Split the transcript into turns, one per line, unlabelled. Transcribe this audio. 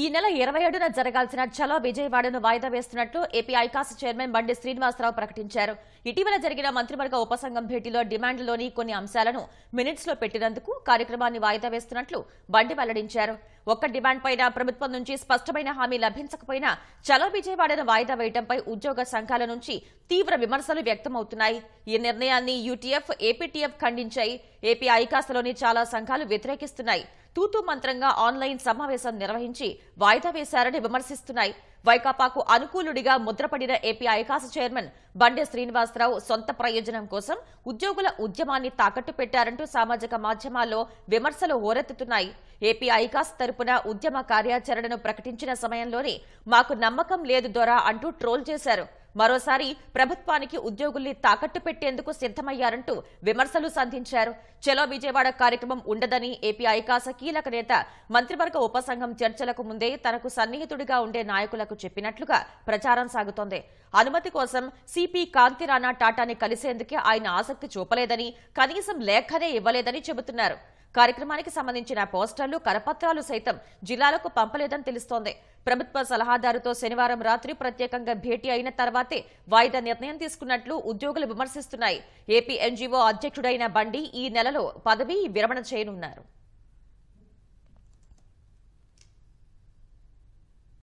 ఈ నెల ఇరవై ఏడున జరగాల్సిన చలో విజయవాడను వాయిదా వేస్తున్నట్లు ఏపీ ఐకాస్ చైర్మన్ బండి శ్రీనివాసరావు ప్రకటించారు ఇటీవల జరిగిన మంత్రివర్గ ఉపసంఘం భేటీలో డిమాండ్లోని కొన్ని అంశాలను మినిట్స్లో పెట్టినందుకు కార్యక్రమాన్ని వాయిదా వేస్తున్నట్లు బండి వెల్లడించారు ఒక్క డిమాండ్ పైన ప్రభుత్వం నుంచి స్పష్టమైన హామీ లభించకపోయినా చలో విజయవాడను వాయిదా వేయడంపై ఉద్యోగ సంఘాల నుంచి తీవ్ర విమర్శలు వ్యక్తమవుతున్నాయి ఈ నిర్ణయాన్ని యూటీఎఫ్ ఏపీటీఎఫ్ ఖండించాయి ఏపీ ఐకాసలోని చాలా సంఘాలు వ్యతిరేకిస్తున్నాయి తూతూ మంత్రంగా ఆన్లైన్ సమావేశం నిర్వహించి వాయిదా వేశారని విమర్శిస్తున్నాయి వైకాపాకు అనుకూలుడిగా ముద్రపడిన ఏపీ ఐకాస చైర్మన్ బండి శ్రీనివాసరావు సొంత ప్రయోజనం కోసం ఉద్యోగుల ఉద్యమాన్ని తాకట్టు పెట్టారంటూ సామాజిక మాధ్యమాల్లో విమర్శలు ఓరెత్తుతున్నాయి ఏపీ ఐకాస్ తరపున ఉద్యమ కార్యాచరణను ప్రకటించిన సమయంలోనే మాకు నమ్మకం లేదు దొరా అంటూ ట్రోల్ చేశారు మరోసారి ప్రభుత్వానికి ఉద్యోగుల్ని తాకట్టు పెట్టేందుకు సిద్దమయ్యారంటూ విమర్శలు సంధించారు చలో విజయవాడ కార్యక్రమం ఉండదని ఏపీ ఐకాస కీలక నేత మంత్రివర్గ ఉపసంఘం చర్చలకు ముందే తనకు సన్నిహితుడిగా ఉండే నాయకులకు చెప్పినట్లుగా ప్రచారం సాగుతోంది అనుమతి కోసం సిపి కాంతిరాణా టాటాని కలిసేందుకే ఆయన ఆసక్తి చూపలేదని కనీసం లేఖనే ఇవ్వలేదని చెబుతున్నారు కార్యక్రమానికి సంబంధించిన పోస్టర్లు కరపత్రాలు సైతం జిల్లాలకు పంపలేదని తెలుస్తోంది ప్రభుత్వ సలహాదారుతో శనివారం రాత్రి ప్రత్యేకంగా భేటీ అయిన తర్వాతే వాయిదా నిర్ణయం తీసుకున్నట్లు ఉద్యోగులు విమర్శిస్తున్నాయి ఏపీ ఎన్జీఓ అధ్యక్షుడైన బండి ఈ నెలలో పదవి విరమణ చేయనున్నారు